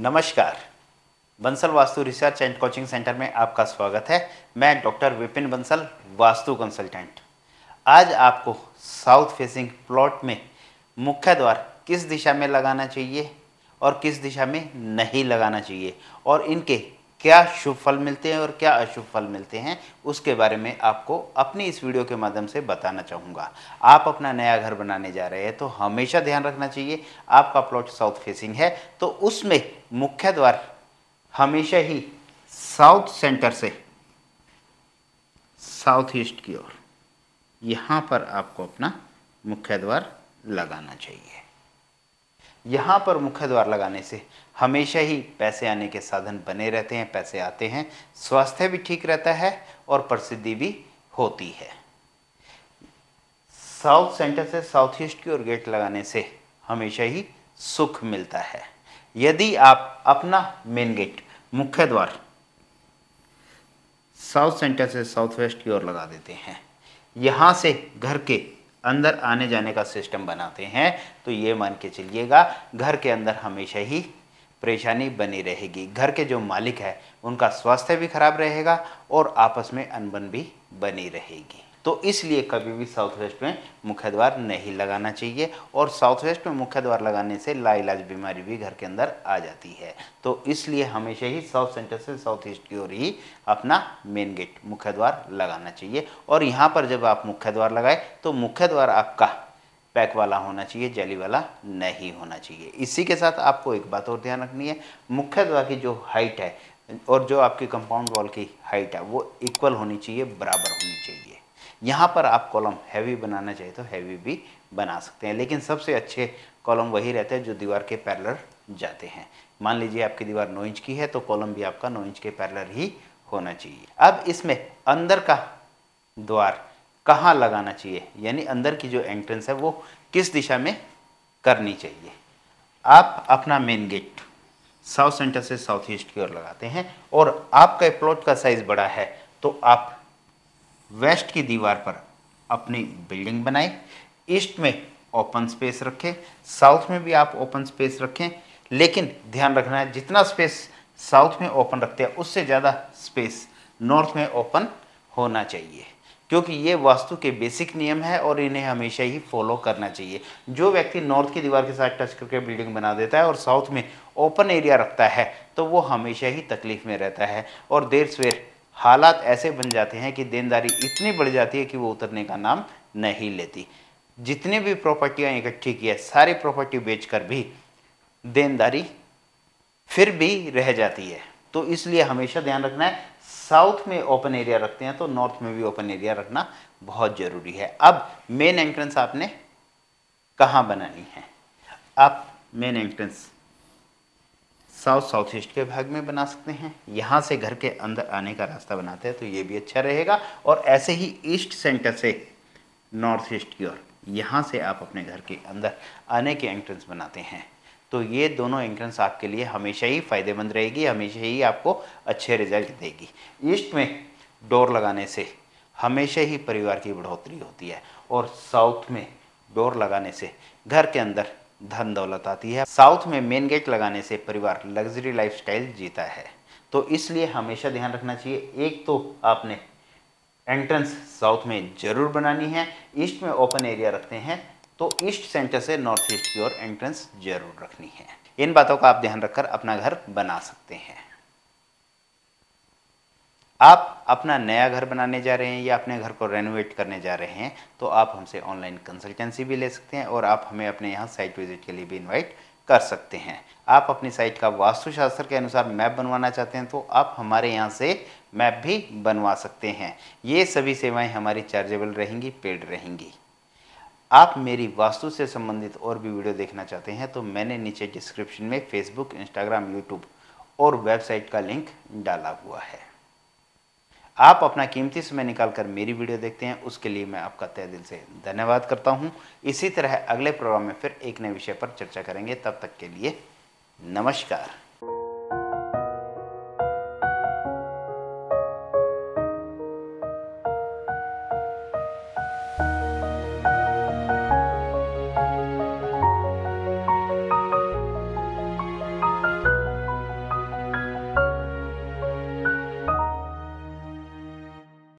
नमस्कार Bansal Vastu research and coaching centre में आपका स्वागत है मैं डॉक्टर विपिन बंसल वास्तु कंसल्टेंट आज आपको साउथ फेसिंग प्लॉट में मुख्य द्वार किस दिशा में लगाना चाहिए और किस दिशा में नहीं लगाना चाहिए और इनके क्या शुभ फल मिलते हैं और क्या अशुभ फल मिलते हैं उसके बारे में आपको अपनी इस वीडियो के माध्यम से बताना चाहूँगा आप अपना नया घर बनाने जा रहे हैं तो हमेशा ध्यान रखना चाहिए आपका प्लॉट साउथ फेसिंग है तो उसमें मुख्य द्वार हमेशा ही साउथ सेंटर से साउथ ईस्ट की ओर यहाँ पर आपको अपना मुख्य द्वार लगाना चाहिए यहाँ पर मुख्य द्वार लगाने से हमेशा ही पैसे आने के साधन बने रहते हैं पैसे आते हैं स्वास्थ्य भी ठीक रहता है और प्रसिद्धि भी होती है साउथ सेंटर से साउथ ईस्ट की ओर गेट लगाने से हमेशा ही सुख मिलता है यदि आप अपना मेन गेट मुख्य द्वार साउथ सेंटर से साउथ वेस्ट की ओर लगा देते हैं यहाँ से घर के अंदर आने जाने का सिस्टम बनाते हैं तो ये मान के चलिएगा घर के अंदर हमेशा ही परेशानी बनी रहेगी घर के जो मालिक है उनका स्वास्थ्य भी खराब रहेगा और आपस में अनबन भी बनी रहेगी तो इसलिए कभी भी साउथ वेस्ट में मुख्य द्वार नहीं लगाना चाहिए और साउथ वेस्ट में मुख्य द्वार लगाने से लाइलाज बीमारी भी घर के अंदर आ जाती है तो इसलिए हमेशा ही साउथ सेंटर से साउथ ईस्ट की ओर ही अपना मेन गेट मुख्य द्वार लगाना चाहिए और यहाँ पर जब आप मुख्य द्वार लगाए तो मुख्य द्वार आपका पैक वाला होना चाहिए जाली वाला नहीं होना चाहिए इसी के साथ आपको एक बात और ध्यान रखनी है मुख्य द्वार की जो हाइट है और जो आपकी कंपाउंड वॉल की हाइट है वो इक्वल होनी चाहिए बराबर होनी चाहिए यहाँ पर आप कॉलम हैवी बनाना चाहिए तो हैवी भी बना सकते हैं लेकिन सबसे अच्छे कॉलम वही रहते हैं जो दीवार के पैरलर जाते हैं मान लीजिए आपकी दीवार नौ इंच की है तो कॉलम भी आपका नौ इंच के पैरलर ही होना चाहिए अब इसमें अंदर का द्वार कहाँ लगाना चाहिए यानी अंदर की जो एंट्रेंस है वो किस दिशा में करनी चाहिए आप अपना मेन गेट साउथ सेंटर से साउथ ईस्ट की ओर लगाते हैं और आपका प्लॉट का साइज़ बड़ा है तो आप वेस्ट की दीवार पर अपनी बिल्डिंग बनाएं ईस्ट में ओपन स्पेस रखें साउथ में भी आप ओपन स्पेस रखें लेकिन ध्यान रखना है जितना स्पेस साउथ में ओपन रखते हैं उससे ज़्यादा स्पेस नॉर्थ में ओपन होना चाहिए क्योंकि ये वास्तु के बेसिक नियम है और इन्हें हमेशा ही फॉलो करना चाहिए जो व्यक्ति नॉर्थ की दीवार के साथ टच करके बिल्डिंग बना देता है और साउथ में ओपन एरिया रखता है तो वो हमेशा ही तकलीफ में रहता है और देर सवेर हालात ऐसे बन जाते हैं कि देनदारी इतनी बढ़ जाती है कि वो उतरने का नाम नहीं लेती जितने भी प्रॉपर्टियाँ इकट्ठी की है सारी प्रॉपर्टी बेचकर भी देनदारी फिर भी रह जाती है तो इसलिए हमेशा ध्यान रखना है साउथ में ओपन एरिया रखते हैं तो नॉर्थ में भी ओपन एरिया रखना बहुत ज़रूरी है अब मेन एंट्रेंस आपने कहाँ बनानी है आप main entrance south south east के भाग में बना सकते हैं यहाँ से घर के अंदर आने का रास्ता बनाते हैं तो ये भी अच्छा रहेगा और ऐसे ही ईस्ट सेंटर से नॉर्थ ईस्ट की ओर यहाँ से आप अपने घर के अंदर आने के एंट्रेंस बनाते हैं तो ये दोनों एंट्रेंस आपके लिए हमेशा ही फ़ायदेमंद रहेगी हमेशा ही आपको अच्छे रिजल्ट देगी ईस्ट में डोर लगाने से हमेशा ही परिवार की बढ़ोतरी होती है और साउथ में डोर लगाने से घर के अंदर धन दौलत आती है साउथ में मेन गेट लगाने से परिवार लग्जरी लाइफस्टाइल जीता है तो इसलिए हमेशा ध्यान रखना चाहिए एक तो आपने एंट्रेंस साउथ में जरूर बनानी है ईस्ट में ओपन एरिया रखते हैं तो ईस्ट सेंटर से नॉर्थ ईस्ट की ओर एंट्रेंस जरूर रखनी है इन बातों का आप ध्यान रखकर अपना घर बना सकते हैं आप अपना नया घर बनाने जा रहे हैं या अपने घर को रेनोवेट करने जा रहे हैं तो आप हमसे ऑनलाइन कंसल्टेंसी भी ले सकते हैं और आप हमें अपने यहाँ साइट विजिट के लिए भी इन्वाइट कर सकते हैं आप अपनी साइट का वास्तुशास्त्र के अनुसार मैप बनवाना चाहते हैं तो आप हमारे यहाँ से मैप भी बनवा सकते हैं ये सभी सेवाएँ हमारी चार्जेबल रहेंगी पेड रहेंगी आप मेरी वास्तु से संबंधित और भी वीडियो देखना चाहते हैं तो मैंने नीचे डिस्क्रिप्शन में फेसबुक इंस्टाग्राम यूट्यूब और वेबसाइट का लिंक डाला हुआ है आप अपना कीमती समय निकालकर मेरी वीडियो देखते हैं उसके लिए मैं आपका तय दिल से धन्यवाद करता हूँ इसी तरह अगले प्रोग्राम में फिर एक नए विषय पर चर्चा करेंगे तब तक के लिए नमस्कार